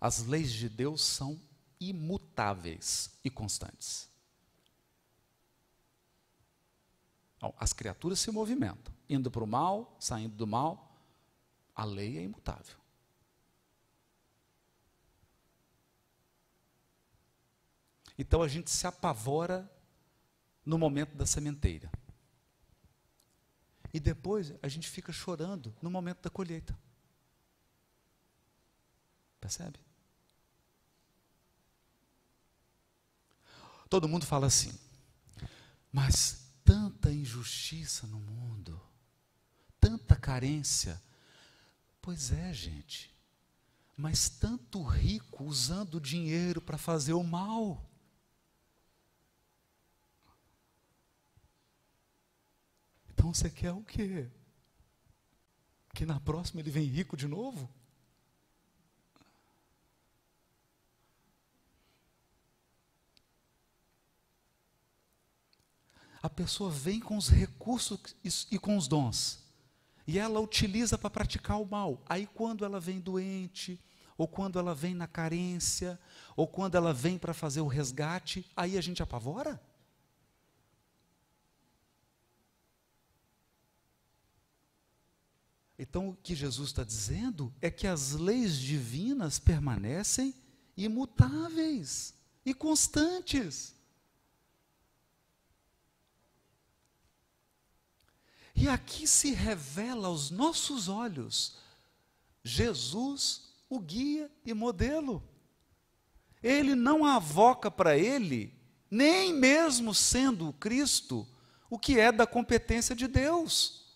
As leis de Deus são imutáveis e constantes. Então, as criaturas se movimentam, indo para o mal, saindo do mal. A lei é imutável. Então a gente se apavora no momento da sementeira. E depois a gente fica chorando no momento da colheita. Percebe? Todo mundo fala assim, mas tanta injustiça no mundo, tanta carência. Pois é, gente, mas tanto rico usando o dinheiro para fazer o mal. Então você quer o quê? Que na próxima ele vem rico de novo? a pessoa vem com os recursos e com os dons. E ela utiliza para praticar o mal. Aí, quando ela vem doente, ou quando ela vem na carência, ou quando ela vem para fazer o resgate, aí a gente apavora? Então, o que Jesus está dizendo é que as leis divinas permanecem imutáveis e constantes. E aqui se revela aos nossos olhos Jesus, o guia e modelo. Ele não avoca para ele, nem mesmo sendo o Cristo, o que é da competência de Deus.